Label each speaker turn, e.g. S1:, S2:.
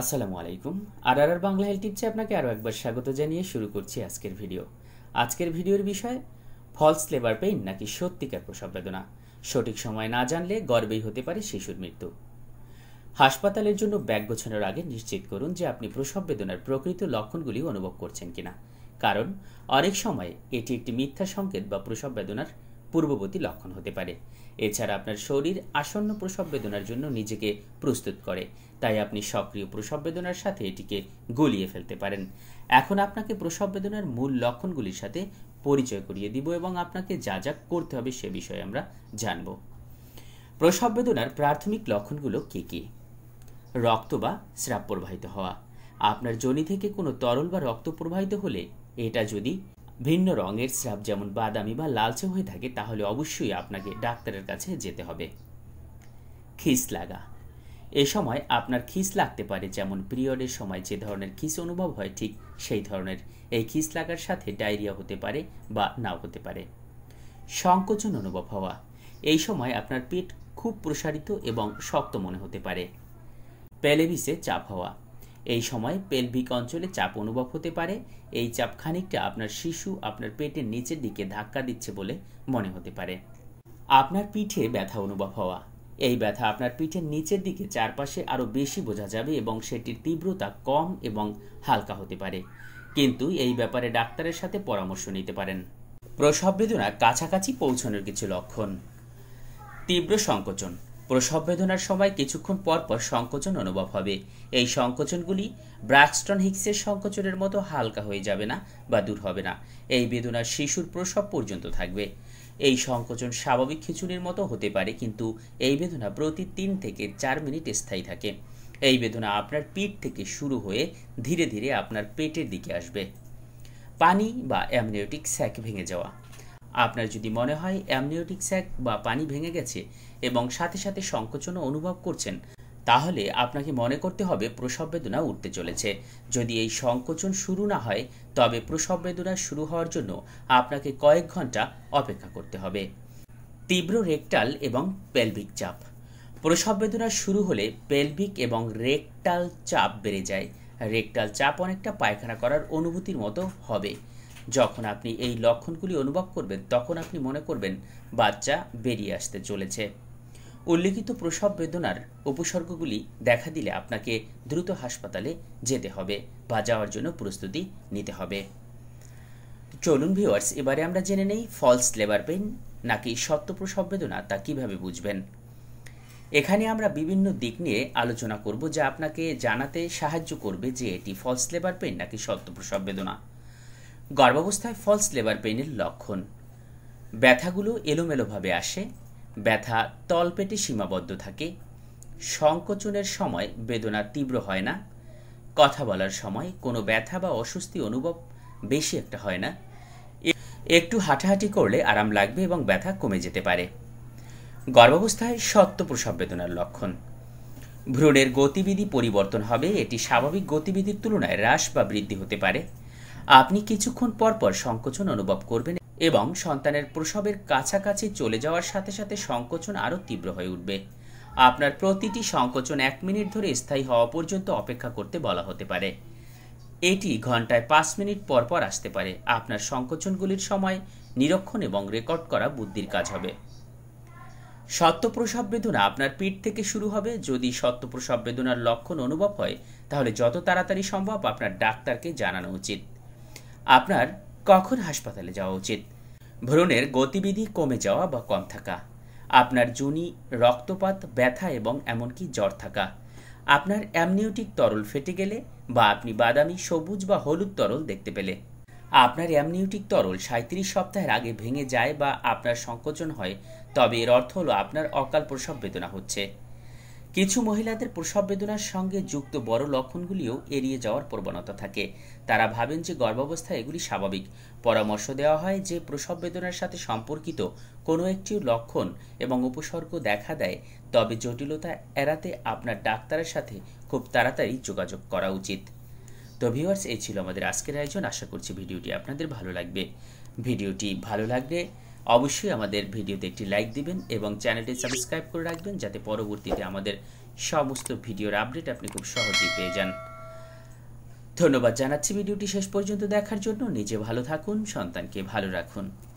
S1: আসসালামু আলাইকুম আর আর বাংলা হেলথ টিপসে আপনাকে আরও একবার স্বাগত জানিয়ে শুরু করছি আজকের ভিডিও আজকের ভিডিওর বিষয় ফলস লেবার পেইন নাকি সত্যিকার প্রসব বেদনা সঠিক সময় না জানলে গর্বেই হতে পারে শিশুর মৃত্যু হাসপাতালের জন্য ব্যাগ গোছানোর আগে নিশ্চিত করুন যে আপনি প্রসব বেদনার প্রকৃত লক্ষণগুলি অনুভব করছেন কিনা কারণ অনেক সময় এটি একটি মিথ্যা সংকেত বা প্রসব বেদনার পূর্ববর্তী লক্ষণ হতে পারে এছাড়া আপনার শরীর আসন্ন প্রসব বেদনার জন্য নিজেকে প্রস্তুত করে তাই আপনি সক্রিয় প্রসব বেদনার সাথে এটিকে গলিয়ে ফেলতে পারেন এখন আপনাকে প্রসব বেদনার মূল লক্ষণগুলির সাথে পরিচয় করিয়ে দিব এবং আপনাকে যা যা করতে হবে সে বিষয়ে আমরা জানব প্রসব বেদনার প্রাথমিক লক্ষণগুলো কী কী রক্ত বা স্রাব প্রবাহিত হওয়া আপনার জনি থেকে কোনো তরল বা রক্ত প্রবাহিত হলে এটা যদি ভিন্ন রঙের স্রাব যেমন বাদামি বা লালচে হয়ে থাকে তাহলে অবশ্যই আপনাকে ডাক্তারের কাছে যেতে হবে খিস লাগা এ সময় আপনার খিস লাগতে পারে যেমন পিরিয়ডের সময় যে ধরনের খিস অনুভব হয় ঠিক সেই ধরনের এই খিস লাগার সাথে ডায়রিয়া হতে পারে বা নাও হতে পারে সংকোচন অনুভব হওয়া এই সময় আপনার পেট খুব প্রসারিত এবং শক্ত মনে হতে পারে প্যালেভিসে চাপ হওয়া এই সময় পেলভিক অঞ্চলে চাপ অনুভব হতে পারে এই চাপ খানিকটা আপনার শিশু আপনার পেটের নিচের দিকে ধাক্কা দিচ্ছে বলে মনে হতে পারে আপনার পিঠে ব্যথা অনুভব হওয়া এই ব্যথা আপনার পিঠের নিচের দিকে চারপাশে আরও বেশি বোঝা যাবে এবং সেটির তীব্রতা কম এবং হালকা হতে পারে কিন্তু এই ব্যাপারে ডাক্তারের সাথে পরামর্শ নিতে পারেন প্রসব বেদনা কাছাকাছি পৌঁছানোর কিছু লক্ষণ তীব্র সংকোচন প্রসববেদনার সময় কিছুক্ষণ পর পর সংকোচন অনুভব হবে এই সংকোচনগুলি ব্রাক্সটন হিক্সের সংকোচনের মতো হালকা হয়ে যাবে না বা দূর হবে না এই বেদনা শিশুর প্রসব পর্যন্ত থাকবে এই সংকোচন স্বাভাবিক খিচুড়ির মতো হতে পারে কিন্তু এই বেদনা প্রতি তিন থেকে চার মিনিট স্থায়ী থাকে এই বেদনা আপনার পিঠ থেকে শুরু হয়ে ধীরে ধীরে আপনার পেটের দিকে আসবে পানি বা অ্যামনিওটিক স্যাক ভেঙে যাওয়া আপনার যদি মনে হয় অ্যামনিওটিক স্যাক বা পানি ভেঙে গেছে এবং সাথে সাথে সংকোচনও অনুভব করছেন তাহলে আপনাকে মনে করতে হবে প্রসব বেদনা উঠতে চলেছে যদি এই সংকোচন শুরু না হয় তবে প্রসব বেদনা শুরু হওয়ার জন্য আপনাকে কয়েক ঘন্টা অপেক্ষা করতে হবে তীব্র রেকটাল এবং পেলভিক চাপ প্রসব বেদনা শুরু হলে পেলভিক এবং রেকটাল চাপ বেড়ে যায় রেকটাল চাপ অনেকটা পায়খানা করার অনুভূতির মতো হবে যখন আপনি এই লক্ষণগুলি অনুভব করবেন তখন আপনি মনে করবেন বাচ্চা বেরিয়ে আসতে চলেছে উল্লেখিত প্রসব বেদনার উপসর্গগুলি দেখা দিলে আপনাকে দ্রুত হাসপাতালে যেতে হবে বা যাওয়ার জন্য প্রস্তুতি নিতে হবে চলুন ভিওয়ার্স এবারে আমরা জেনে নেই ফলস লেবার পেন নাকি সত্য প্রসব বেদনা তা কীভাবে বুঝবেন এখানে আমরা বিভিন্ন দিক নিয়ে আলোচনা করব যা আপনাকে জানাতে সাহায্য করবে যে এটি ফলস লেবার পেন নাকি সত্য প্রসব বেদনা গর্ভাবস্থায় ফলস লেবার পেইনের লক্ষণ ব্যথাগুলো এলোমেলোভাবে আসে ব্যথা তলপেটে সীমাবদ্ধ থাকে সংকোচনের সময় বেদনা তীব্র হয় না কথা বলার সময় কোনো ব্যথা বা অস্বস্তি অনুভব বেশি একটা হয় না একটু হাঁটাহাঁটি করলে আরাম লাগবে এবং ব্যথা কমে যেতে পারে গর্ভাবস্থায় সত্য প্রসব বেদনার লক্ষণ ভ্রূণের গতিবিধি পরিবর্তন হবে এটি স্বাভাবিক গতিবিধির তুলনায় হ্রাস বা বৃদ্ধি হতে পারে আপনি কিছুক্ষণ পরপর সংকোচন অনুভব করবেন এবং সন্তানের প্রসবের কাছাকাছি চলে যাওয়ার সাথে সাথে সংকোচন আরও তীব্র হয়ে উঠবে আপনার প্রতিটি সংকোচন এক মিনিট ধরে স্থায়ী হওয়া পর্যন্ত অপেক্ষা করতে বলা হতে পারে এটি ঘন্টায় পাঁচ মিনিট পর পর আসতে পারে আপনার সংকোচনগুলির সময় নিরক্ষণ এবং রেকর্ড করা বুদ্ধির কাজ হবে সত্যপ্রসব বেদনা আপনার পিঠ থেকে শুরু হবে যদি সত্যপ্রসব বেদনার লক্ষণ অনুভব হয় তাহলে যত তাড়াতাড়ি সম্ভব আপনার ডাক্তারকে জানানো উচিত আপনার কখন হাসপাতালে যাওয়া উচিত ভ্রণের গতিবিধি কমে যাওয়া বা কম থাকা আপনার জুনি রক্তপাত ব্যথা এবং এমনকি জ্বর থাকা আপনার অ্যামনিওটিক তরল ফেটে গেলে বা আপনি বাদামি সবুজ বা হলুদ তরল দেখতে পেলে আপনার অ্যামনিউটিক তরল সাঁত্রিশ সপ্তাহের আগে ভেঙে যায় বা আপনার সংকোচন হয় তবে এর অর্থ হলো আপনার অকাল প্রসব বেদনা হচ্ছে কিছু মহিলাদের প্রসব বেদনার সঙ্গে যুক্ত বড় লক্ষণগুলিও এড়িয়ে যাওয়ার প্রবণতা থাকে তারা ভাবেন যে গর্ভাবস্থায় এগুলি স্বাভাবিক পরামর্শ দেওয়া হয় যে প্রসব বেদনার সাথে সম্পর্কিত কোনো একটি লক্ষণ এবং উপসর্গ দেখা দেয় তবে জটিলতা এড়াতে আপনার ডাক্তারের সাথে খুব তাড়াতাড়ি যোগাযোগ করা উচিত তো ভিওয়ার্স এই ছিল আমাদের আজকের আয়োজন আশা করছি ভিডিওটি আপনাদের ভালো লাগবে ভিডিওটি ভালো লাগলে অবশ্যই আমাদের ভিডিওতে একটি লাইক দিবেন এবং চ্যানেলটি সাবস্ক্রাইব করে রাখবেন যাতে পরবর্তীতে আমাদের সমস্ত ভিডিওর আপডেট আপনি খুব সহজেই পেয়ে যান ধন্যবাদ জানাচ্ছি ভিডিওটি শেষ পর্যন্ত দেখার জন্য নিজে ভালো থাকুন সন্তানকে ভালো রাখুন